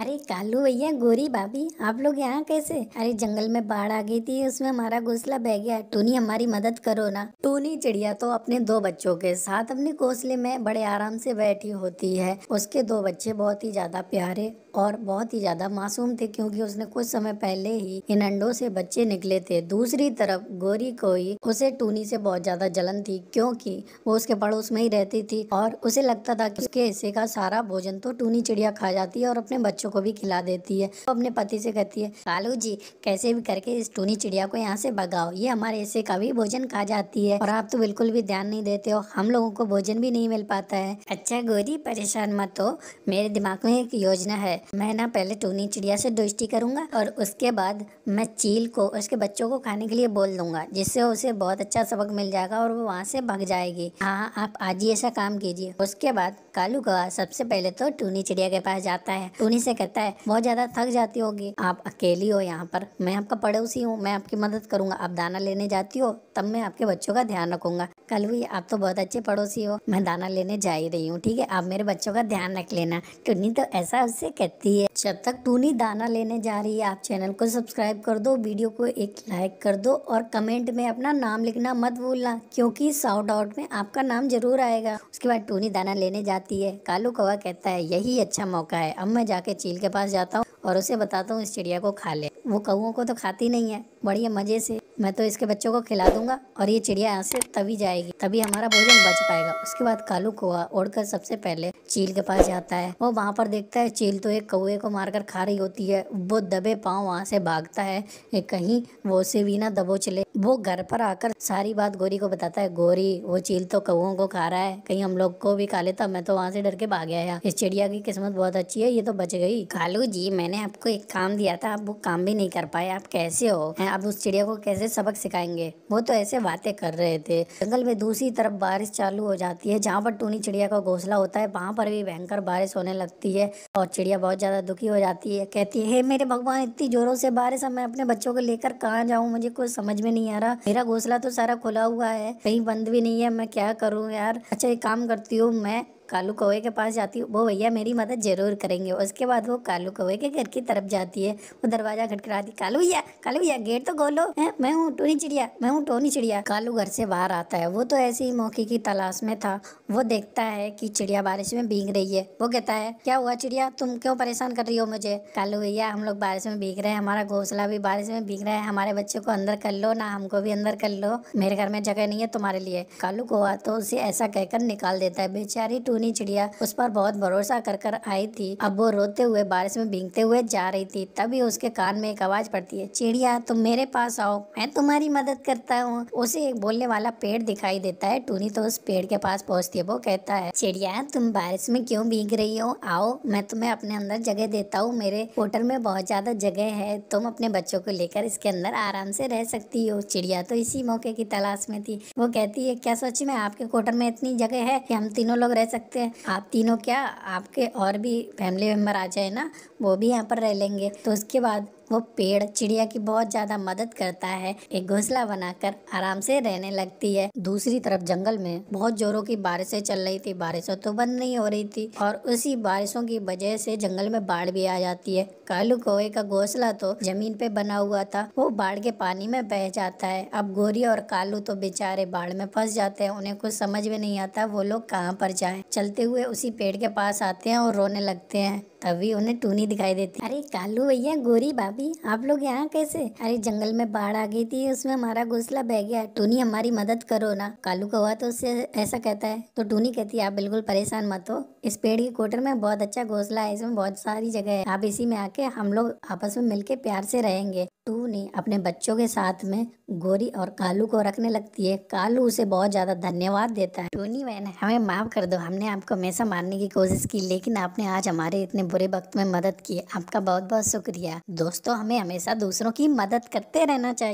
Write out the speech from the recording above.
अरे कालू भैया गोरी भाभी आप लोग यहाँ कैसे अरे जंगल में बाढ़ आ गई थी उसमें हमारा घोसला बह गया टूनी हमारी मदद करो ना टूनी चिड़िया तो अपने दो बच्चों के साथ अपने घोसले में बड़े आराम से बैठी होती है उसके दो बच्चे बहुत ही ज्यादा प्यारे और बहुत ही ज्यादा मासूम थे क्योंकि उसने कुछ समय पहले ही इन अंडों से बच्चे निकले थे दूसरी तरफ गोरी को ही उसे टूनी से बहुत ज्यादा जलन थी क्योंकि वो उसके पड़ोस में ही रहती थी और उसे लगता था कि उसके हिस्से का सारा भोजन तो टूनी चिड़िया खा जाती है और अपने बच्चों बच्चों को भी खिला देती है तो अपने पति से कहती है कालू जी कैसे भी करके इस टूनी चिड़िया को यहाँ से भगाओ ये हमारे ऐसे का भी भोजन खा जाती है और आप तो बिल्कुल भी ध्यान नहीं देते हो हम लोगों को भोजन भी नहीं मिल पाता है अच्छा गोरी परेशान मत हो मेरे दिमाग में एक योजना है मैं ना पहले टूनी चिड़िया से दोस्ती करूंगा और उसके बाद मैं चील को उसके बच्चों को खाने के लिए बोल दूंगा जिससे उसे बहुत अच्छा सबक मिल जाएगा और वो वहाँ से भाग जाएगी हाँ आप आज ही ऐसा काम कीजिए उसके बाद कालू कौआ सबसे पहले तो टूनी चिड़िया के पास जाता है टूनी से कहता है बहुत ज़्यादा थक जाती होगी आप अकेली हो यहाँ पर मैं आपका पड़ोसी हूँ मैं आपकी मदद करूंगा आप दाना लेने जाती हो तब मैं आपके बच्चों का ध्यान रखूंगा कल हुई आप तो बहुत अच्छे पड़ोसी हो मैं दाना लेने जा ही रही हूँ ठीक है आप मेरे बच्चों का ध्यान रख लेना टूनी तो ऐसा उससे कहती है जब तक टूनी दाना लेने जा रही है आप चैनल को सब्सक्राइब कर दो वीडियो को एक लाइक कर दो और कमेंट में अपना नाम लिखना मत भूलना क्योंकि साउट आउट में आपका नाम जरूर आएगा उसके बाद टूनी दाना लेने जाती है कालू कौवा कहता है यही अच्छा मौका है अब मैं जाके चील के पास जाता हूँ और उसे बताता हूँ इस चिड़िया को खा ले वो कौओं को तो खाती नहीं है बढ़िया मज़े से मैं तो इसके बच्चों को खिला दूंगा और ये चिड़िया यहाँ से तभी जाएगी तभी हमारा भोजन बच पाएगा उसके बाद कालू कुआ उड़कर सबसे पहले चील के पास जाता है वो वहाँ पर देखता है चील तो एक कौए को मारकर खा रही होती है वो दबे पाँव वहाँ से भागता है कहीं वो से भी ना दबो चले वो घर पर आकर सारी बात गोरी को बताता है गोरी वो चील तो कौ को खा रहा है कहीं हम लोग को भी खा लेता मैं तो वहाँ से डर के भाग गया इस चिड़िया की किस्मत बहुत अच्छी है ये तो बच गई कालू जी मैंने आपको एक काम दिया था आप वो काम भी नहीं कर पाए आप कैसे हो आप उस चिड़िया को कैसे से सबक सिखाएंगे वो तो ऐसे बातें कर रहे थे जंगल में दूसरी तरफ बारिश चालू हो जाती है जहाँ पर टूनी चिड़िया का घोंसला होता है वहाँ पर भी भयंकर बारिश होने लगती है और चिड़िया बहुत ज़्यादा दुखी हो जाती है कहती है मेरे भगवान इतनी जोरों से बारिश मैं अपने बच्चों को लेकर कहाँ जाऊँ मुझे कुछ समझ में नहीं आ रहा मेरा घोसला तो सारा खुला हुआ है कहीं बंद भी नहीं है मैं क्या करूँ यार अच्छा एक काम करती हूँ मैं कालू कौए के पास जाती है वो भैया मेरी मदद ज़रूर करेंगे उसके बाद वो कालू कौए के घर की तरफ जाती है वो दरवाज़ा है कालू भैया कालू भैया गेट तो खोलो है मैं हूँ टोनी चिड़िया मैं हूँ टोनी चिड़िया कालू घर से बाहर आता है वो तो ऐसे ही मौके की तलाश में था वो देखता है की चिड़िया बारिश में भीग रही है वो कहता है क्या हुआ चिड़िया तुम क्यों परेशान कर रही हो मुझे कालू भैया हम लोग बारिश में भीग रहे हैं हमारा घोसला भी बारिश में भीग रहा है हमारे बच्चे को अंदर कर लो ना हमको भी अंदर कर लो मेरे घर में जगह नहीं है तुम्हारे लिए कालू कौआ तो उसे ऐसा कहकर निकाल देता है बेचारी टूनी चिड़िया उस पर बहुत भरोसा कर कर आई थी अब वो रोते हुए बारिश में भींगते हुए जा रही थी तभी उसके कान में एक आवाज पड़ती है चिड़िया तुम मेरे पास आओ मैं तुम्हारी मदद करता हूँ उसे एक बोलने वाला पेड़ दिखाई देता है टूनी तो उस पेड़ के पास पहुँचती है वो कहता है चिड़िया तुम बारिश में क्यों भीग रही हो आओ मैं तुम्हें अपने अंदर जगह देता हूँ मेरे होटल में बहुत ज्यादा जगह है तुम अपने बच्चों को लेकर इसके अंदर आराम से रह सकती हो चिड़िया तो इसी मौके की तलाश में थी वो कहती है क्या सोची मैं आपके कोटर में इतनी जगह है कि हम तीनों लोग रह सकते सकते हैं आप तीनों क्या आपके और भी फैमिली मेम्बर आ जाए ना वो भी यहाँ पर रह लेंगे तो उसके बाद वो पेड़ चिड़िया की बहुत ज्यादा मदद करता है एक घोसला बनाकर आराम से रहने लगती है दूसरी तरफ जंगल में बहुत जोरों की बारिशें चल रही थी बारिशों तो बंद नहीं हो रही थी और उसी बारिशों की वजह से जंगल में बाढ़ भी आ जाती है कालू कोए का घोसला तो जमीन पे बना हुआ था वो बाढ़ के पानी में बह जाता है अब गोरी और कालू तो बेचारे बाढ़ में फंस जाते हैं उन्हें कुछ समझ में नहीं आता वो लोग कहाँ पर जाए चलते हुए उसी पेड़ के पास आते हैं और रोने लगते हैं अभी उन्हें तू नहीं दिखाई देती अरे कालू भैया गोरी भाभी आप लोग यहाँ कैसे अरे जंगल में बाढ़ आ गई थी उसमें हमारा घोसला बह गया टूनी हमारी मदद करो ना कालू का हुआ तो उससे ऐसा कहता है तो टूनी कहती है आप बिल्कुल परेशान मत हो इस पेड़ के कोटर में बहुत अच्छा घोसला है इसमें बहुत सारी जगह है आप इसी में आके हम लोग आपस में मिलके प्यार से रहेंगे टूनी ने अपने बच्चों के साथ में गोरी और कालू को रखने लगती है कालू उसे बहुत ज़्यादा धन्यवाद देता है टूनी बहन हमें माफ़ कर दो हमने आपको हमेशा मारने की कोशिश की लेकिन आपने आज हमारे इतने बुरे वक्त में मदद की आपका बहुत बहुत शुक्रिया दोस्तों हमें हमेशा दूसरों की मदद करते रहना चाहिए